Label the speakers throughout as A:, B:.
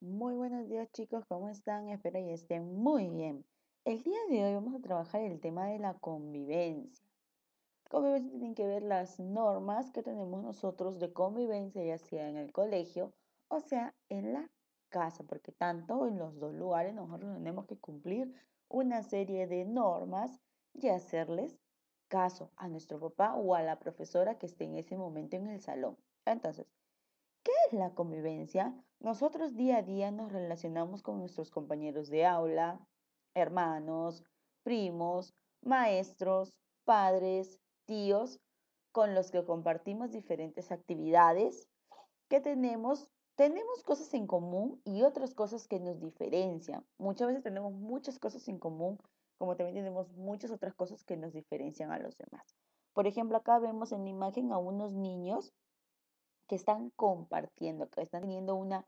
A: Muy buenos días chicos, ¿cómo están? Espero que estén muy bien. El día de hoy vamos a trabajar el tema de la convivencia. Convivencia tiene que ver las normas que tenemos nosotros de convivencia, ya sea en el colegio o sea en la casa, porque tanto en los dos lugares nosotros tenemos que cumplir una serie de normas y hacerles caso a nuestro papá o a la profesora que esté en ese momento en el salón. Entonces, ¿Qué es la convivencia? Nosotros día a día nos relacionamos con nuestros compañeros de aula, hermanos, primos, maestros, padres, tíos, con los que compartimos diferentes actividades que tenemos. Tenemos cosas en común y otras cosas que nos diferencian. Muchas veces tenemos muchas cosas en común, como también tenemos muchas otras cosas que nos diferencian a los demás. Por ejemplo, acá vemos en la imagen a unos niños que están compartiendo, que están teniendo una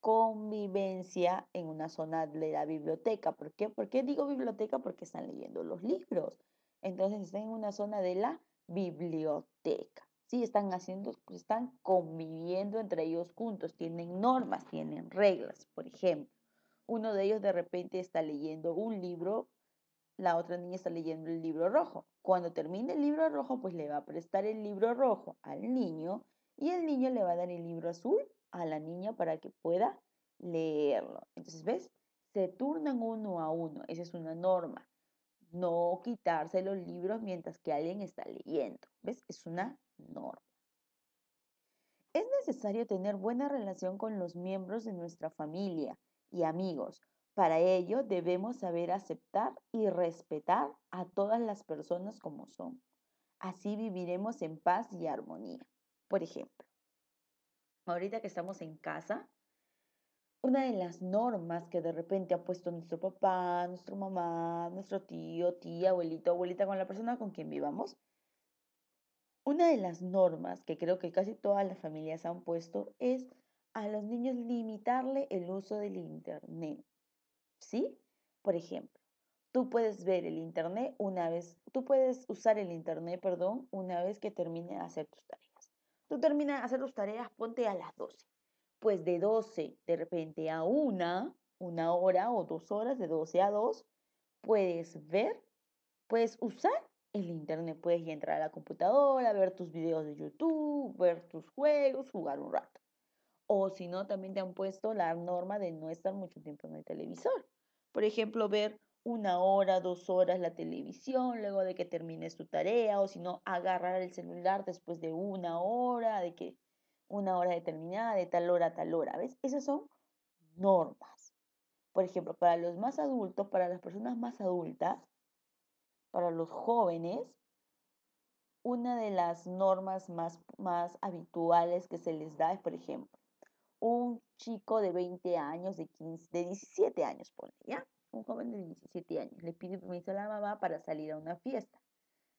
A: convivencia en una zona de la biblioteca. ¿Por qué? ¿Por qué digo biblioteca? Porque están leyendo los libros. Entonces están en una zona de la biblioteca. Sí, están haciendo, están conviviendo entre ellos juntos, tienen normas, tienen reglas, por ejemplo. Uno de ellos de repente está leyendo un libro, la otra niña está leyendo el libro rojo. Cuando termine el libro rojo, pues le va a prestar el libro rojo al niño y el niño le va a dar el libro azul a la niña para que pueda leerlo. Entonces, ¿ves? Se turnan uno a uno, esa es una norma. No quitarse los libros mientras que alguien está leyendo, ¿ves? Es una norma. Es necesario tener buena relación con los miembros de nuestra familia y amigos. Para ello debemos saber aceptar y respetar a todas las personas como son. Así viviremos en paz y armonía. Por ejemplo, ahorita que estamos en casa, una de las normas que de repente ha puesto nuestro papá, nuestra mamá, nuestro tío, tía, abuelito, abuelita, con la persona con quien vivamos, una de las normas que creo que casi todas las familias han puesto es a los niños limitarle el uso del Internet. ¿Sí? Por ejemplo, tú puedes ver el Internet una vez, tú puedes usar el Internet, perdón, una vez que termine de hacer tus tareas. Tú terminas de hacer tus tareas, ponte a las 12. Pues de 12 de repente a una, una hora o dos horas, de 12 a 2, puedes ver, puedes usar el internet. Puedes entrar a la computadora, ver tus videos de YouTube, ver tus juegos, jugar un rato. O si no, también te han puesto la norma de no estar mucho tiempo en el televisor. Por ejemplo, ver una hora, dos horas la televisión, luego de que termines tu tarea, o si no, agarrar el celular después de una hora, de que una hora determinada, de tal hora tal hora, ¿ves? Esas son normas. Por ejemplo, para los más adultos, para las personas más adultas, para los jóvenes, una de las normas más, más habituales que se les da es, por ejemplo, un chico de 20 años, de, de 17 años, por ¿ya? un joven de 17 años le pide permiso a la mamá para salir a una fiesta.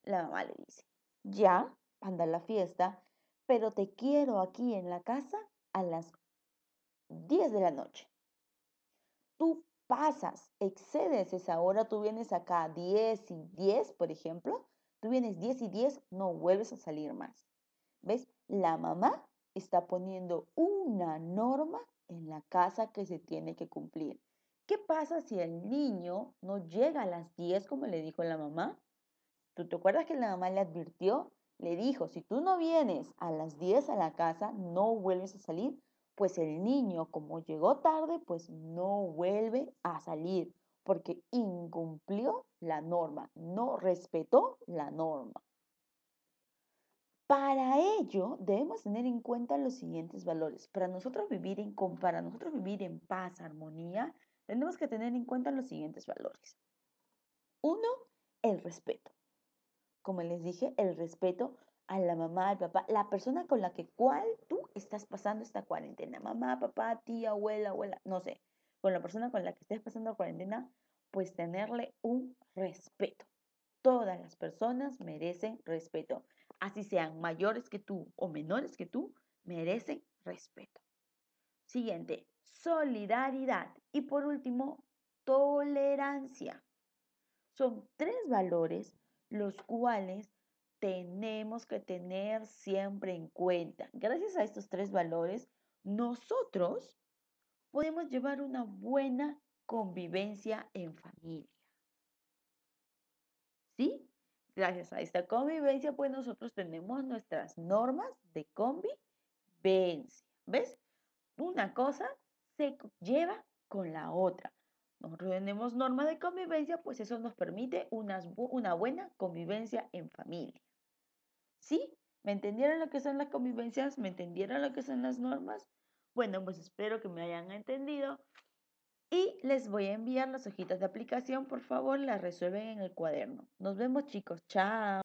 A: La mamá le dice, ya, anda a la fiesta, pero te quiero aquí en la casa a las 10 de la noche. Tú pasas, excedes esa hora, tú vienes acá 10 y 10, por ejemplo, tú vienes 10 y 10, no vuelves a salir más. ¿Ves? La mamá está poniendo una norma en la casa que se tiene que cumplir. ¿Qué pasa si el niño no llega a las 10 como le dijo la mamá? ¿Tú te acuerdas que la mamá le advirtió? Le dijo, si tú no vienes a las 10 a la casa, no vuelves a salir, pues el niño como llegó tarde, pues no vuelve a salir, porque incumplió la norma, no respetó la norma. Para ello debemos tener en cuenta los siguientes valores. Para nosotros vivir en, para nosotros vivir en paz, armonía, tenemos que tener en cuenta los siguientes valores. Uno, el respeto. Como les dije, el respeto a la mamá, al papá, la persona con la que cual tú estás pasando esta cuarentena. Mamá, papá, tía, abuela, abuela, no sé. Con la persona con la que estés pasando la cuarentena, pues tenerle un respeto. Todas las personas merecen respeto. Así sean mayores que tú o menores que tú, merecen respeto. Siguiente, solidaridad y por último, tolerancia. Son tres valores los cuales tenemos que tener siempre en cuenta. Gracias a estos tres valores, nosotros podemos llevar una buena convivencia en familia. ¿Sí? Gracias a esta convivencia, pues nosotros tenemos nuestras normas de convivencia. ¿Ves? Una cosa se lleva con la otra. Nos tenemos normas de convivencia, pues eso nos permite una buena convivencia en familia. ¿Sí? ¿Me entendieron lo que son las convivencias? ¿Me entendieron lo que son las normas? Bueno, pues espero que me hayan entendido. Y les voy a enviar las hojitas de aplicación, por favor, las resuelven en el cuaderno. Nos vemos chicos, chao.